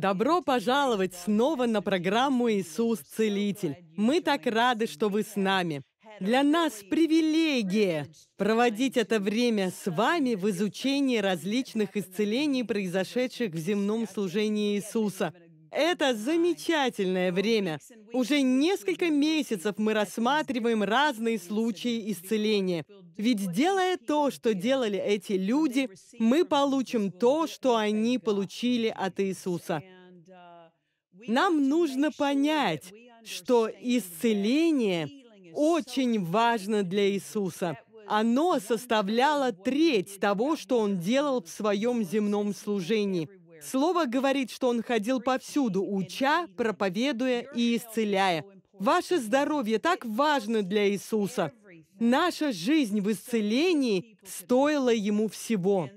Добро пожаловать снова на программу «Иисус Целитель». Мы так рады, что вы с нами. Для нас привилегия проводить это время с вами в изучении различных исцелений, произошедших в земном служении Иисуса – это замечательное время. Уже несколько месяцев мы рассматриваем разные случаи исцеления. Ведь делая то, что делали эти люди, мы получим то, что они получили от Иисуса. Нам нужно понять, что исцеление очень важно для Иисуса. Оно составляло треть того, что Он делал в Своем земном служении – Слово говорит, что он ходил повсюду, уча, проповедуя и исцеляя. Ваше здоровье так важно для Иисуса. Наша жизнь в исцелении стоила ему всего.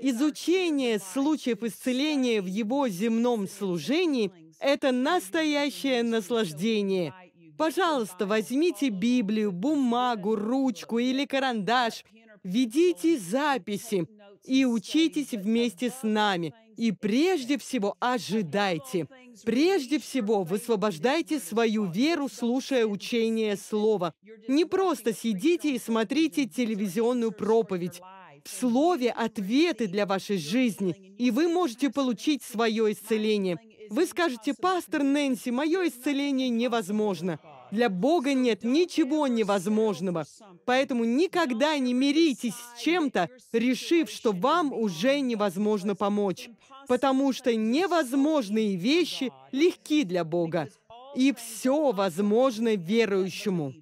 Изучение случаев исцеления в его земном служении – это настоящее наслаждение. Пожалуйста, возьмите Библию, бумагу, ручку или карандаш, ведите записи и учитесь вместе с нами – и прежде всего ожидайте. Прежде всего высвобождайте свою веру, слушая учение Слова. Не просто сидите и смотрите телевизионную проповедь. В Слове ответы для вашей жизни, и вы можете получить свое исцеление. Вы скажете, пастор Нэнси, мое исцеление невозможно. Для Бога нет ничего невозможного. Поэтому никогда не миритесь с чем-то, решив, что вам уже невозможно помочь. Потому что невозможные вещи легки для Бога. И все возможно верующему.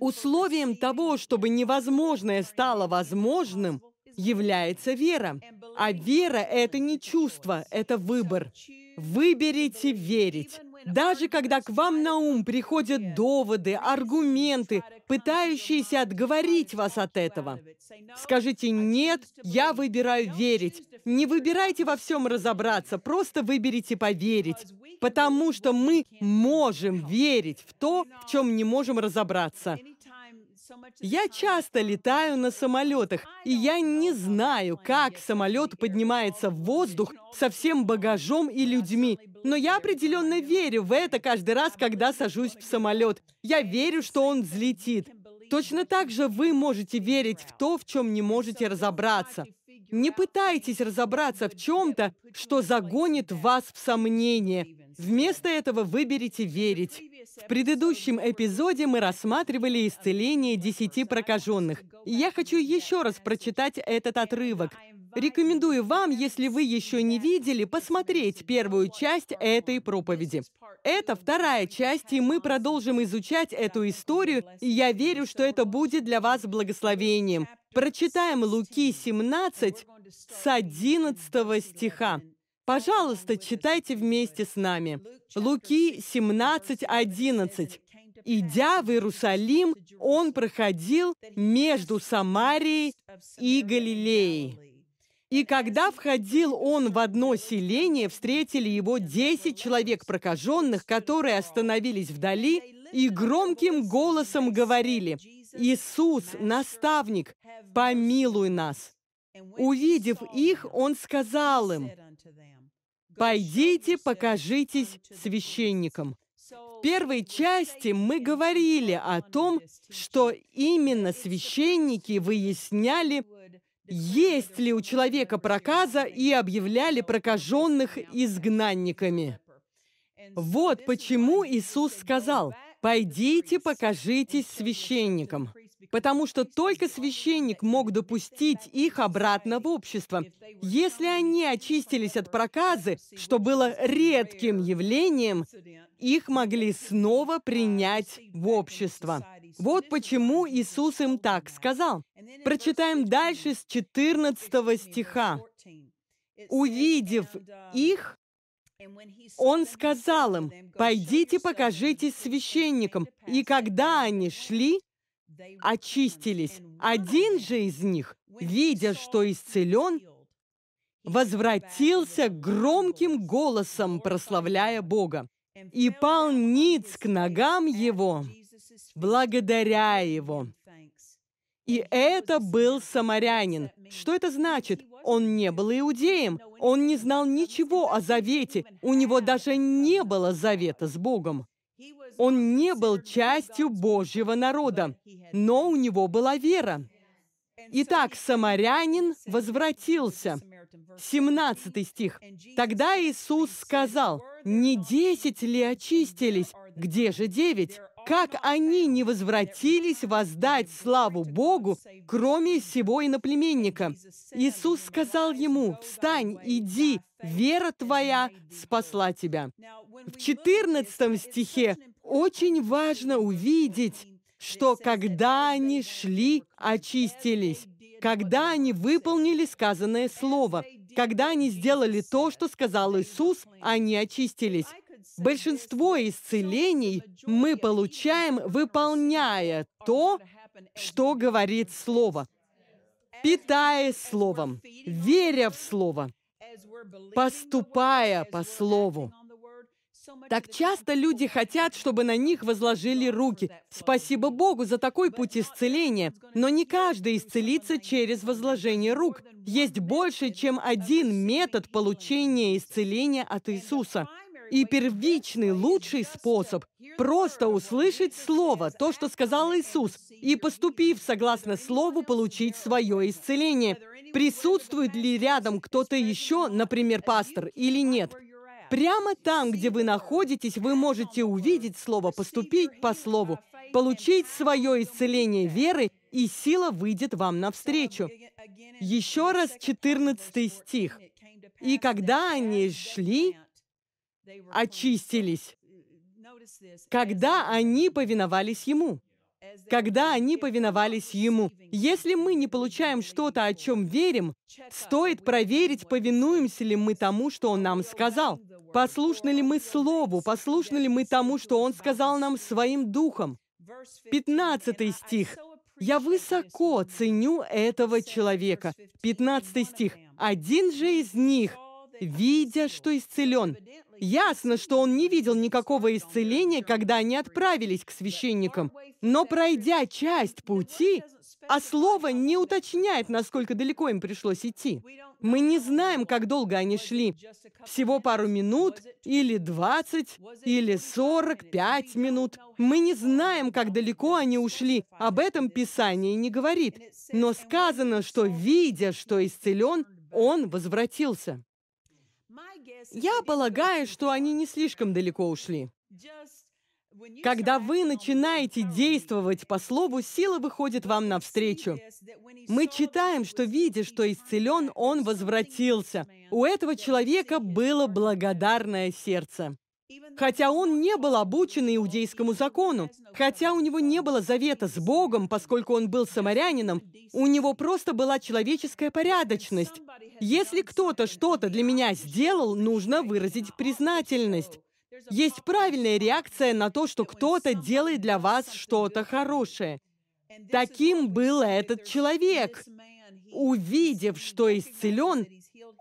Условием того, чтобы невозможное стало возможным, является вера. А вера — это не чувство, это выбор. Выберите верить. Даже когда к вам на ум приходят доводы, аргументы, пытающиеся отговорить вас от этого, скажите «нет, я выбираю верить». Не выбирайте во всем разобраться, просто выберите поверить, потому что мы можем верить в то, в чем не можем разобраться. Я часто летаю на самолетах, и я не знаю, как самолет поднимается в воздух со всем багажом и людьми. Но я определенно верю в это каждый раз, когда сажусь в самолет. Я верю, что он взлетит. Точно так же вы можете верить в то, в чем не можете разобраться. Не пытайтесь разобраться в чем-то, что загонит вас в сомнение. Вместо этого выберите «Верить». В предыдущем эпизоде мы рассматривали исцеление десяти прокаженных. Я хочу еще раз прочитать этот отрывок. Рекомендую вам, если вы еще не видели, посмотреть первую часть этой проповеди. Это вторая часть, и мы продолжим изучать эту историю, и я верю, что это будет для вас благословением. Прочитаем Луки 17 с 11 стиха. Пожалуйста, читайте вместе с нами. Луки 17:11. Идя в Иерусалим, он проходил между Самарией и Галилеей. И когда входил он в одно селение, встретили его десять человек прокаженных, которые остановились вдали и громким голосом говорили, «Иисус, наставник, помилуй нас!» Увидев их, он сказал им, «Пойдите, покажитесь священникам». В первой части мы говорили о том, что именно священники выясняли, есть ли у человека проказа, и объявляли прокаженных изгнанниками. Вот почему Иисус сказал, «Пойдите, покажитесь священникам» потому что только священник мог допустить их обратно в общество. Если они очистились от проказы, что было редким явлением, их могли снова принять в общество. Вот почему Иисус им так сказал. Прочитаем дальше с 14 стиха. «Увидев их, он сказал им, «Пойдите, покажитесь священникам». И когда они шли, очистились. Один же из них, видя, что исцелен, возвратился громким голосом, прославляя Бога, и пал ниц к ногам его, благодаря его. И это был самарянин. Что это значит? Он не был иудеем, он не знал ничего о завете, у него даже не было завета с Богом. Он не был частью Божьего народа, но у него была вера. Итак, самарянин возвратился. 17 стих. Тогда Иисус сказал, «Не десять ли очистились? Где же девять? Как они не возвратились воздать славу Богу, кроме сего иноплеменника?» Иисус сказал ему, «Встань, иди, вера твоя спасла тебя». В 14 стихе очень важно увидеть, что когда они шли, очистились, когда они выполнили сказанное слово, когда они сделали то, что сказал Иисус, они очистились. Большинство исцелений мы получаем, выполняя то, что говорит Слово, питаясь Словом, веря в Слово, поступая по Слову. Так часто люди хотят, чтобы на них возложили руки. Спасибо Богу за такой путь исцеления. Но не каждый исцелится через возложение рук. Есть больше, чем один метод получения исцеления от Иисуса. И первичный, лучший способ – просто услышать Слово, то, что сказал Иисус, и, поступив согласно Слову, получить свое исцеление. Присутствует ли рядом кто-то еще, например, пастор, или нет? Прямо там, где вы находитесь, вы можете увидеть слово, поступить по слову, получить свое исцеление веры, и сила выйдет вам навстречу. Еще раз 14 стих. «И когда они шли, очистились, когда они повиновались Ему» когда они повиновались Ему. Если мы не получаем что-то, о чем верим, стоит проверить, повинуемся ли мы тому, что Он нам сказал. Послушны ли мы Слову, послушны ли мы тому, что Он сказал нам своим духом. 15 стих. «Я высоко ценю этого человека». 15 стих. «Один же из них, видя, что исцелен, Ясно, что он не видел никакого исцеления, когда они отправились к священникам. Но пройдя часть пути, а слово не уточняет, насколько далеко им пришлось идти. Мы не знаем, как долго они шли. Всего пару минут, или двадцать или сорок пять минут. Мы не знаем, как далеко они ушли. Об этом Писание не говорит. Но сказано, что, видя, что исцелен, он возвратился. Я полагаю, что они не слишком далеко ушли. Когда вы начинаете действовать по слову, сила выходит вам навстречу. Мы читаем, что, видя, что исцелен, он возвратился. У этого человека было благодарное сердце. Хотя он не был обучен иудейскому закону, хотя у него не было завета с Богом, поскольку он был самарянином, у него просто была человеческая порядочность. Если кто-то что-то для меня сделал, нужно выразить признательность. Есть правильная реакция на то, что кто-то делает для вас что-то хорошее. Таким был этот человек. Увидев, что исцелен,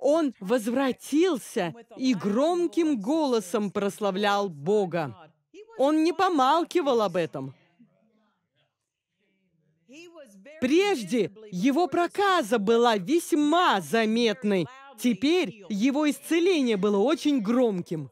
он возвратился и громким голосом прославлял Бога. Он не помалкивал об этом. Прежде его проказа была весьма заметной. Теперь его исцеление было очень громким.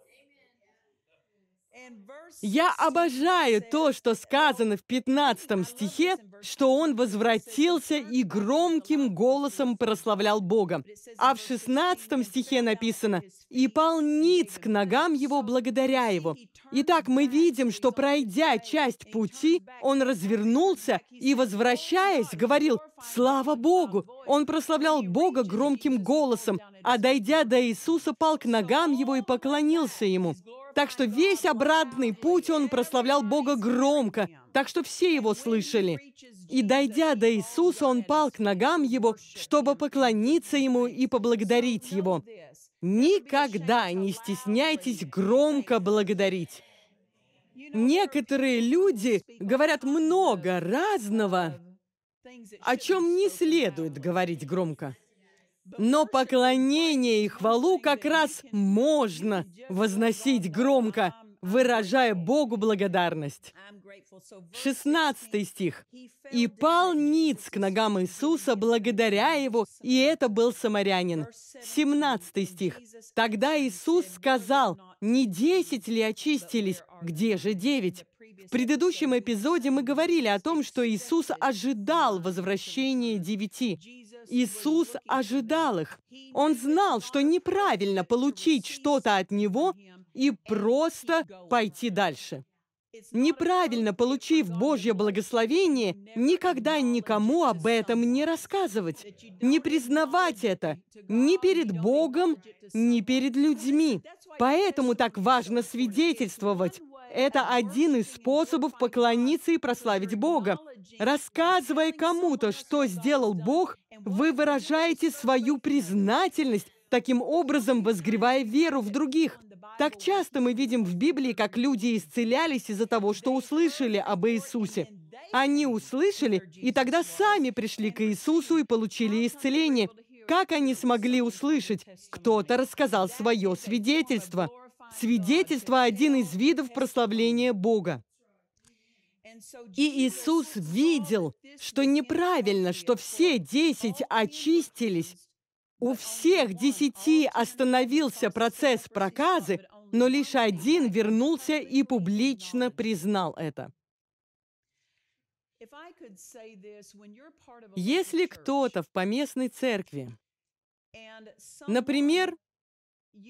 Я обожаю то, что сказано в 15 стихе, что он возвратился и громким голосом прославлял Бога. А в 16 стихе написано «И полниц к ногам его, благодаря его». Итак, мы видим, что, пройдя часть пути, он развернулся и, возвращаясь, говорил «Слава Богу!» Он прославлял Бога громким голосом, а, дойдя до Иисуса, пал к ногам его и поклонился ему. Так что весь обратный путь он прославлял Бога громко, так что все его слышали. И дойдя до Иисуса, он пал к ногам его, чтобы поклониться ему и поблагодарить его. Никогда не стесняйтесь громко благодарить. Некоторые люди говорят много разного, о чем не следует говорить громко. Но поклонение и хвалу как раз можно возносить громко, выражая Богу благодарность. 16 стих. «И пал ниц к ногам Иисуса, благодаря Его, и это был самарянин». 17 стих. «Тогда Иисус сказал, не десять ли очистились, где же девять?» В предыдущем эпизоде мы говорили о том, что Иисус ожидал возвращения девяти. Иисус ожидал их. Он знал, что неправильно получить что-то от Него и просто пойти дальше. Неправильно получив Божье благословение, никогда никому об этом не рассказывать, не признавать это ни перед Богом, ни перед людьми. Поэтому так важно свидетельствовать это один из способов поклониться и прославить Бога. Рассказывая кому-то, что сделал Бог, вы выражаете свою признательность, таким образом возгревая веру в других. Так часто мы видим в Библии, как люди исцелялись из-за того, что услышали об Иисусе. Они услышали, и тогда сами пришли к Иисусу и получили исцеление. Как они смогли услышать? Кто-то рассказал свое свидетельство – Свидетельство – один из видов прославления Бога. И Иисус видел, что неправильно, что все десять очистились. У всех десяти остановился процесс проказы, но лишь один вернулся и публично признал это. Если кто-то в поместной церкви, например,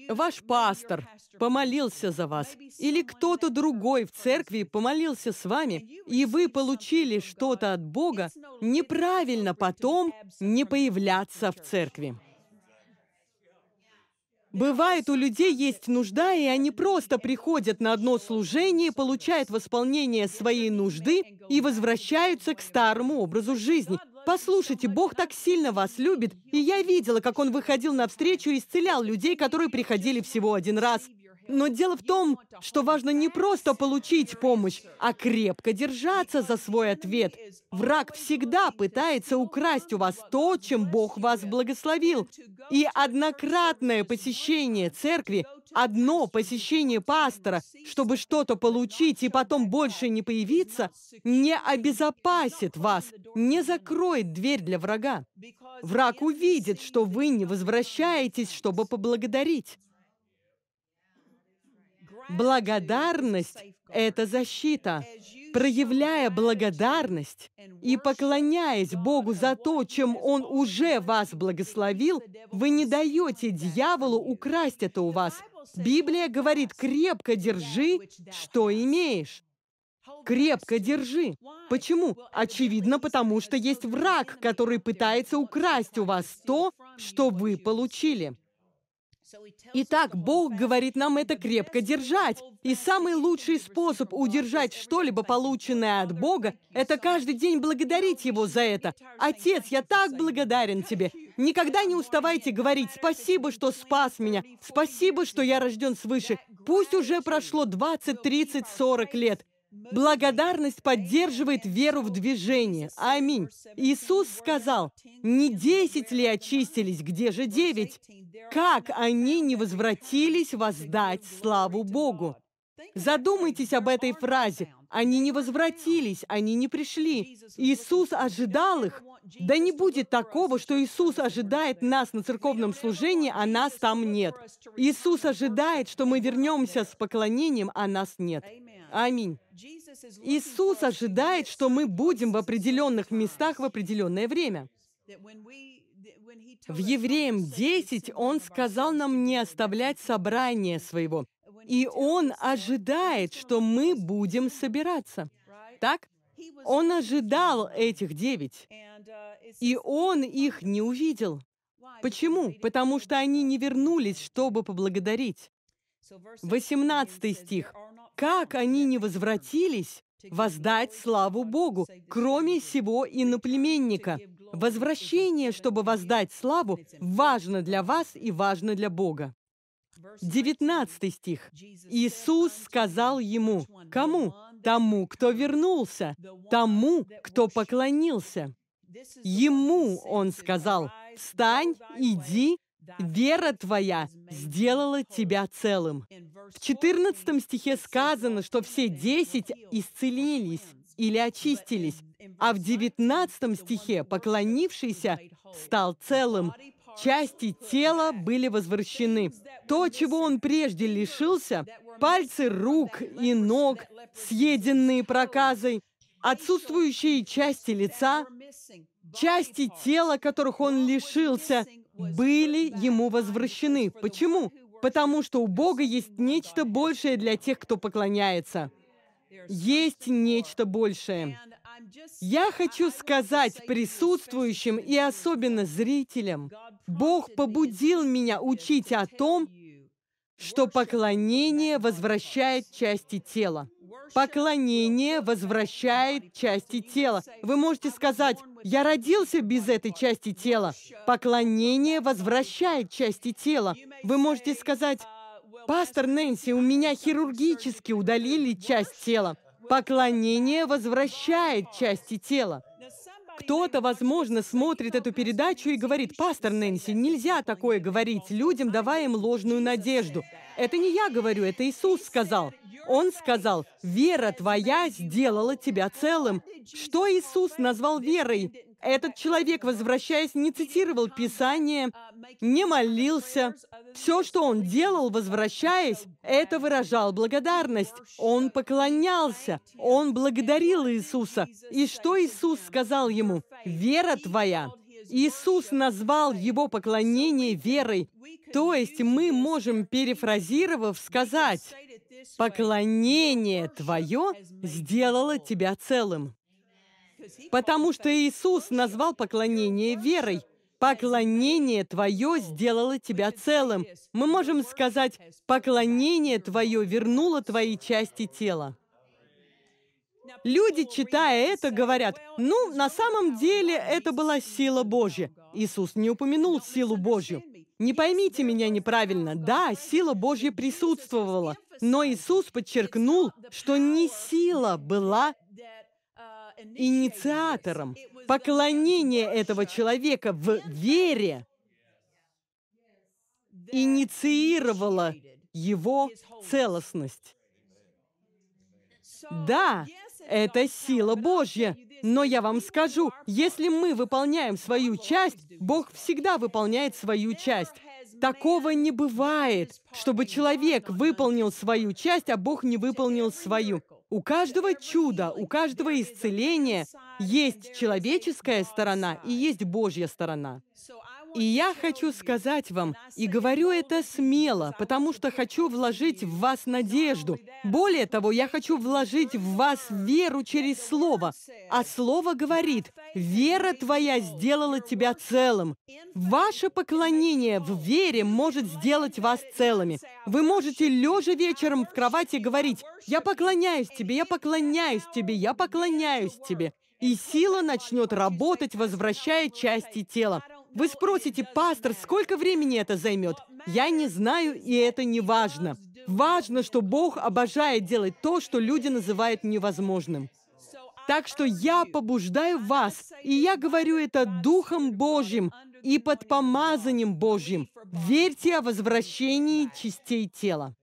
Ваш пастор помолился за вас, или кто-то другой в церкви помолился с вами, и вы получили что-то от Бога, неправильно потом не появляться в церкви. Бывает, у людей есть нужда, и они просто приходят на одно служение, получают восполнение своей нужды и возвращаются к старому образу жизни. Послушайте, Бог так сильно вас любит, и я видела, как Он выходил навстречу и исцелял людей, которые приходили всего один раз. Но дело в том, что важно не просто получить помощь, а крепко держаться за свой ответ. Враг всегда пытается украсть у вас то, чем Бог вас благословил. И однократное посещение церкви, одно посещение пастора, чтобы что-то получить и потом больше не появиться, не обезопасит вас, не закроет дверь для врага. Враг увидит, что вы не возвращаетесь, чтобы поблагодарить. Благодарность — это защита. Проявляя благодарность и поклоняясь Богу за то, чем Он уже вас благословил, вы не даете дьяволу украсть это у вас. Библия говорит, крепко держи, что имеешь. Крепко держи. Почему? Очевидно, потому что есть враг, который пытается украсть у вас то, что вы получили. Итак, Бог говорит нам это крепко держать. И самый лучший способ удержать что-либо полученное от Бога – это каждый день благодарить Его за это. «Отец, я так благодарен Тебе! Никогда не уставайте говорить «Спасибо, что спас меня! Спасибо, что я рожден свыше!» Пусть уже прошло 20, 30, 40 лет. Благодарность поддерживает веру в движение. Аминь. Иисус сказал, «Не десять ли очистились, где же девять? Как они не возвратились воздать славу Богу?» Задумайтесь об этой фразе. Они не возвратились, они не пришли. Иисус ожидал их. Да не будет такого, что Иисус ожидает нас на церковном служении, а нас там нет. Иисус ожидает, что мы вернемся с поклонением, а нас нет. Аминь. Иисус ожидает, что мы будем в определенных местах в определенное время. В Евреям 10 Он сказал нам не оставлять собрание своего. И Он ожидает, что мы будем собираться. Так? Он ожидал этих девять, и он их не увидел. Почему? Потому что они не вернулись, чтобы поблагодарить. 18 стих. Как они не возвратились, воздать славу Богу, кроме сего иноплеменника. Возвращение, чтобы воздать славу, важно для вас и важно для Бога. 19 стих. «Иисус сказал ему, кому? Тому, кто вернулся, тому, кто поклонился. Ему он сказал, встань, иди, Вера твоя сделала тебя целым. В 14 стихе сказано, что все десять исцелились или очистились, а в 19 стихе поклонившийся стал целым. Части тела были возвращены. То, чего он прежде лишился, пальцы рук и ног, съеденные проказой, отсутствующие части лица, части тела, которых он лишился – были ему возвращены. Почему? Потому что у Бога есть нечто большее для тех, кто поклоняется. Есть нечто большее. Я хочу сказать присутствующим и особенно зрителям, Бог побудил меня учить о том, что поклонение возвращает части тела. Поклонение возвращает части тела. Вы можете сказать, я родился без этой части тела. Поклонение возвращает части тела. Вы можете сказать, «Пастор Нэнси, у меня хирургически удалили часть тела». Поклонение возвращает части тела. Кто-то, возможно, смотрит эту передачу и говорит, «Пастор Нэнси, нельзя такое говорить людям, давая им ложную надежду». Это не я говорю, это Иисус сказал. Он сказал, «Вера твоя сделала тебя целым». Что Иисус назвал верой? Этот человек, возвращаясь, не цитировал Писание, не молился. Все, что он делал, возвращаясь, это выражал благодарность. Он поклонялся, он благодарил Иисуса. И что Иисус сказал ему? «Вера твоя». Иисус назвал его поклонение верой. То есть мы можем, перефразировав, сказать, «Поклонение твое сделало тебя целым». Потому что Иисус назвал поклонение верой. Поклонение твое сделало тебя целым. Мы можем сказать, поклонение твое вернуло твои части тела. Люди, читая это, говорят, ну, на самом деле это была сила Божья. Иисус не упомянул силу Божью. Не поймите меня неправильно. Да, сила Божья присутствовала, но Иисус подчеркнул, что не сила была инициатором поклонения этого человека в вере инициировала его целостность. Да, это сила Божья. Но я вам скажу, если мы выполняем свою часть, Бог всегда выполняет свою часть. Такого не бывает, чтобы человек выполнил свою часть, а Бог не выполнил свою. У каждого чуда, у каждого исцеления есть человеческая сторона и есть Божья сторона. И я хочу сказать вам, и говорю это смело, потому что хочу вложить в вас надежду. Более того, я хочу вложить в вас веру через Слово. А Слово говорит, «Вера твоя сделала тебя целым». Ваше поклонение в вере может сделать вас целыми. Вы можете лежа вечером в кровати говорить, «Я поклоняюсь тебе, я поклоняюсь тебе, я поклоняюсь тебе». И сила начнет работать, возвращая части тела. Вы спросите, пастор, сколько времени это займет? Я не знаю, и это не важно. Важно, что Бог обожает делать то, что люди называют невозможным. Так что я побуждаю вас, и я говорю это Духом Божьим и под помазанием Божьим. Верьте о возвращении частей тела.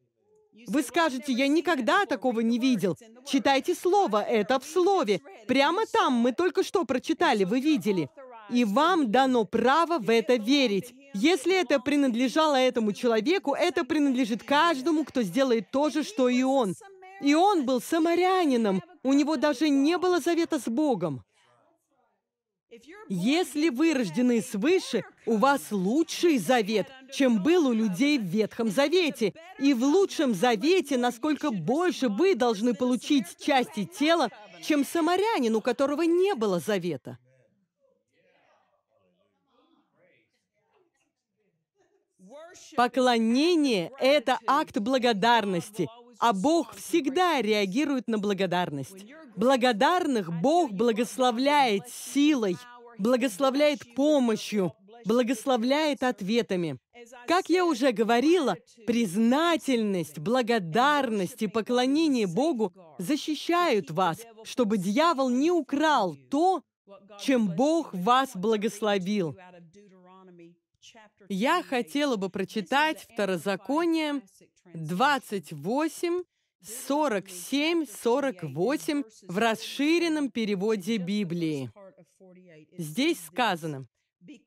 Вы скажете, я никогда такого не видел. Читайте слово, это в слове. Прямо там мы только что прочитали, вы видели и вам дано право в это верить. Если это принадлежало этому человеку, это принадлежит каждому, кто сделает то же, что и он. И он был самарянином, у него даже не было завета с Богом. Если вы рождены свыше, у вас лучший завет, чем был у людей в Ветхом Завете. И в лучшем завете, насколько больше вы должны получить части тела, чем самарянин, у которого не было завета. Поклонение — это акт благодарности, а Бог всегда реагирует на благодарность. Благодарных Бог благословляет силой, благословляет помощью, благословляет ответами. Как я уже говорила, признательность, благодарность и поклонение Богу защищают вас, чтобы дьявол не украл то, чем Бог вас благословил. Я хотела бы прочитать Второзаконие 28, 47, 48 в расширенном переводе Библии. Здесь сказано,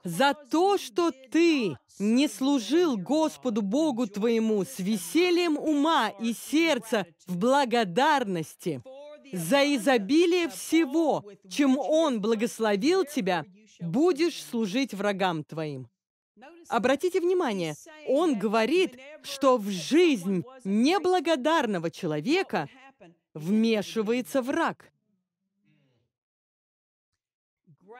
«За то, что ты не служил Господу Богу твоему с весельем ума и сердца в благодарности, за изобилие всего, чем Он благословил тебя, будешь служить врагам твоим». Обратите внимание, он говорит, что в жизнь неблагодарного человека вмешивается враг.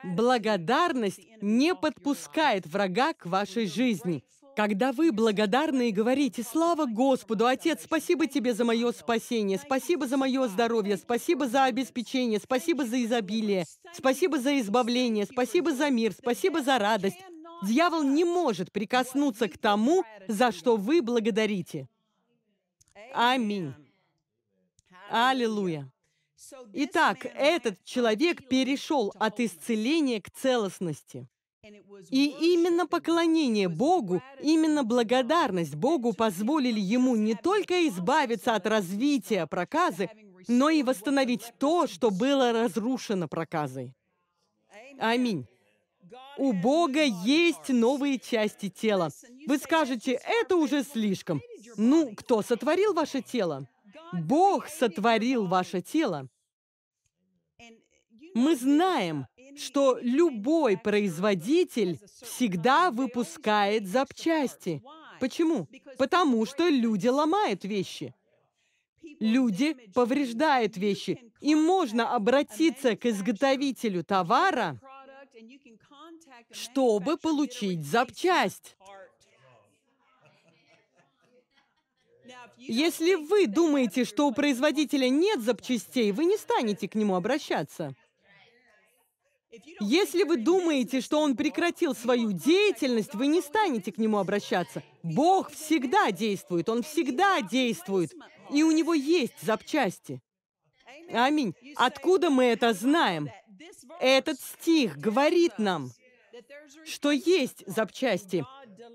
Благодарность не подпускает врага к вашей жизни. Когда вы благодарны и говорите «Слава Господу, Отец, спасибо тебе за мое спасение, спасибо за мое здоровье, спасибо за обеспечение, спасибо за изобилие, спасибо за избавление, спасибо за мир, спасибо за радость, Дьявол не может прикоснуться к тому, за что вы благодарите. Аминь. Аллилуйя. Итак, этот человек перешел от исцеления к целостности. И именно поклонение Богу, именно благодарность Богу позволили ему не только избавиться от развития проказы, но и восстановить то, что было разрушено проказой. Аминь. У Бога есть новые части тела. Вы скажете, это уже слишком. Ну, кто сотворил ваше тело? Бог сотворил ваше тело. Мы знаем, что любой производитель всегда выпускает запчасти. Почему? Потому что люди ломают вещи. Люди повреждают вещи. И можно обратиться к изготовителю товара – чтобы получить запчасть. Если вы думаете, что у производителя нет запчастей, вы не станете к нему обращаться. Если вы думаете, что он прекратил свою деятельность, вы не станете к нему обращаться. Бог всегда действует, он всегда действует, и у него есть запчасти. Аминь. Откуда мы это знаем? Этот стих говорит нам, что есть запчасти.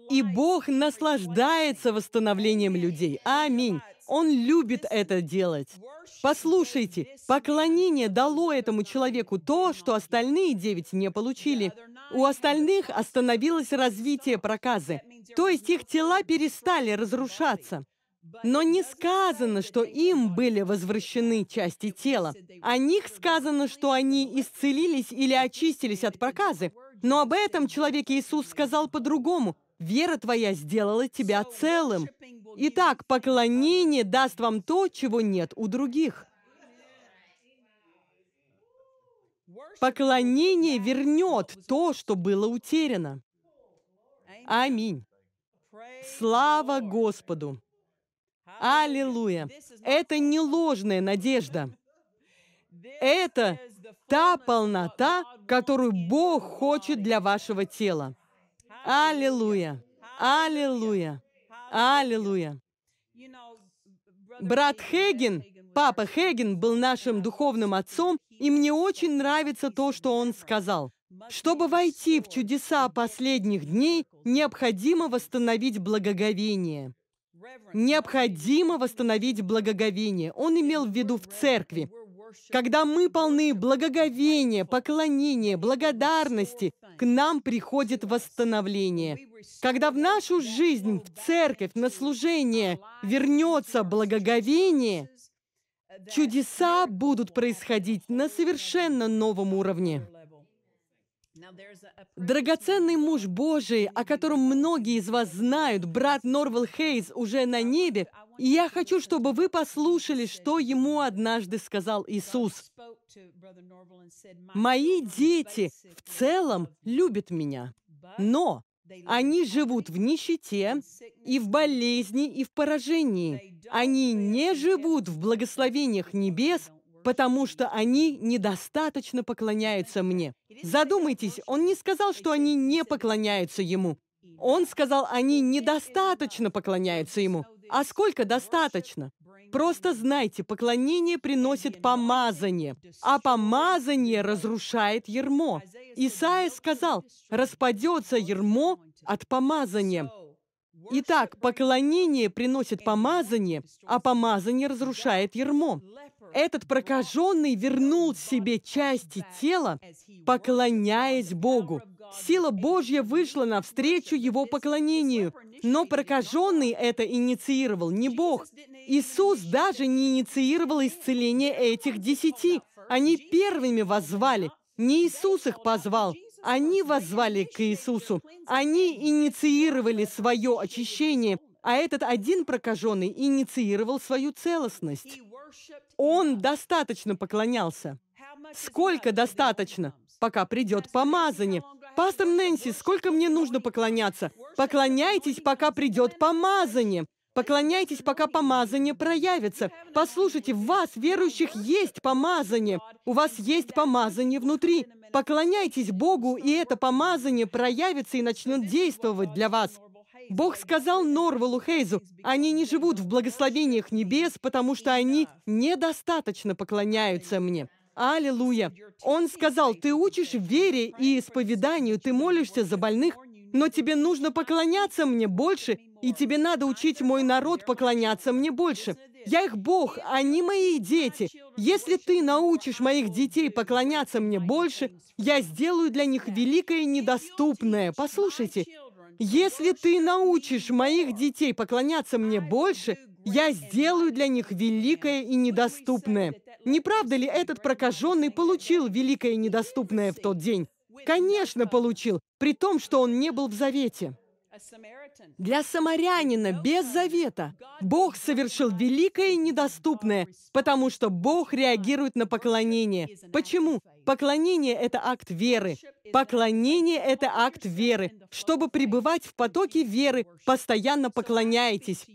И Бог наслаждается восстановлением людей. Аминь. Он любит это делать. Послушайте, поклонение дало этому человеку то, что остальные девять не получили. У остальных остановилось развитие проказы. То есть их тела перестали разрушаться. Но не сказано, что им были возвращены части тела. О них сказано, что они исцелились или очистились от проказы. Но об этом человек Иисус сказал по-другому. «Вера твоя сделала тебя целым». Итак, поклонение даст вам то, чего нет у других. Поклонение вернет то, что было утеряно. Аминь. Слава Господу! Аллилуйя! Это не ложная надежда. Это та полнота, которую Бог хочет для вашего тела. Аллилуйя! Аллилуйя! Аллилуйя! Брат Хеген, папа Хеген, был нашим духовным отцом, и мне очень нравится то, что он сказал. Чтобы войти в чудеса последних дней, необходимо восстановить благоговение. Необходимо восстановить благоговение. Он имел в виду в церкви когда мы полны благоговения, поклонения, благодарности, к нам приходит восстановление. Когда в нашу жизнь, в церковь, на служение вернется благоговение, чудеса будут происходить на совершенно новом уровне. Драгоценный муж Божий, о котором многие из вас знают, брат Норвел Хейз, уже на небе, и я хочу, чтобы вы послушали, что ему однажды сказал Иисус. «Мои дети в целом любят меня, но они живут в нищете и в болезни и в поражении. Они не живут в благословениях небес, потому что они недостаточно поклоняются мне. Задумайтесь, он не сказал, что они не поклоняются ему. Он сказал, они недостаточно поклоняются ему. А сколько достаточно? Просто знайте, поклонение приносит помазание, а помазание разрушает ермо. Исаия сказал, распадется ермо от помазания. Итак, поклонение приносит помазание, а помазание разрушает ермо. Этот прокаженный вернул себе части тела, поклоняясь Богу. Сила Божья вышла навстречу его поклонению, но прокаженный это инициировал, не Бог. Иисус даже не инициировал исцеление этих десяти. Они первыми воззвали. Не Иисус их позвал. Они воззвали к Иисусу. Они инициировали свое очищение, а этот один прокаженный инициировал свою целостность. Он достаточно поклонялся. Сколько достаточно, пока придет помазание? Пастор Нэнси, сколько мне нужно поклоняться? Поклоняйтесь, пока придет помазание. Поклоняйтесь, пока помазание проявится. Послушайте, в вас, верующих, есть помазание. У вас есть помазание внутри. Поклоняйтесь Богу, и это помазание проявится и начнет действовать для вас. Бог сказал Норвалу Хейзу, они не живут в благословениях небес, потому что они недостаточно поклоняются мне. Аллилуйя! Он сказал, ты учишь вере и исповеданию, ты молишься за больных, но тебе нужно поклоняться мне больше, и тебе надо учить мой народ поклоняться мне больше. Я их Бог, они мои дети. Если ты научишь моих детей поклоняться мне больше, я сделаю для них великое недоступное. Послушайте, если ты научишь моих детей поклоняться мне больше, я сделаю для них великое и недоступное. Не правда ли этот прокаженный получил великое и недоступное в тот день? Конечно, получил, при том, что он не был в завете. Для самарянина без завета Бог совершил великое и недоступное, потому что Бог реагирует на поклонение. Почему? Поклонение — это акт веры. Поклонение — это акт веры. Чтобы пребывать в потоке веры, постоянно поклоняйтесь.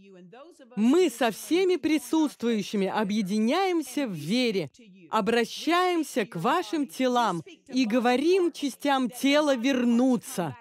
Мы со всеми присутствующими объединяемся в вере, обращаемся к вашим телам и говорим частям тела вернуться.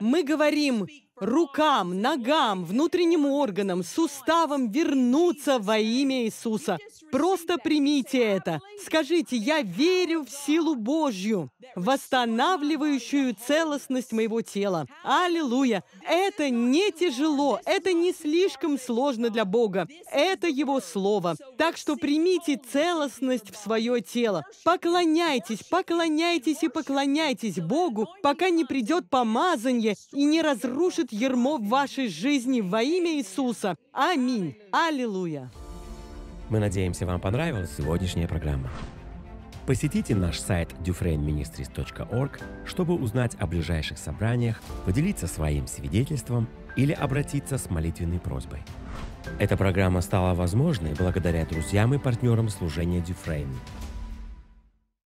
Мы говорим рукам, ногам, внутренним органам, суставам вернуться во имя Иисуса. Просто примите это. Скажите, я верю в силу Божью, восстанавливающую целостность моего тела. Аллилуйя! Это не тяжело, это не слишком сложно для Бога. Это Его Слово. Так что примите целостность в свое тело. Поклоняйтесь, поклоняйтесь и поклоняйтесь Богу, пока не придет помазание и не разрушит будет ермо в вашей жизни во имя Иисуса. Аминь. Аллилуйя. Мы надеемся, вам понравилась сегодняшняя программа. Посетите наш сайт dufrainministries.org, чтобы узнать о ближайших собраниях, поделиться своим свидетельством или обратиться с молитвенной просьбой. Эта программа стала возможной благодаря друзьям и партнерам служения Дюфрейн.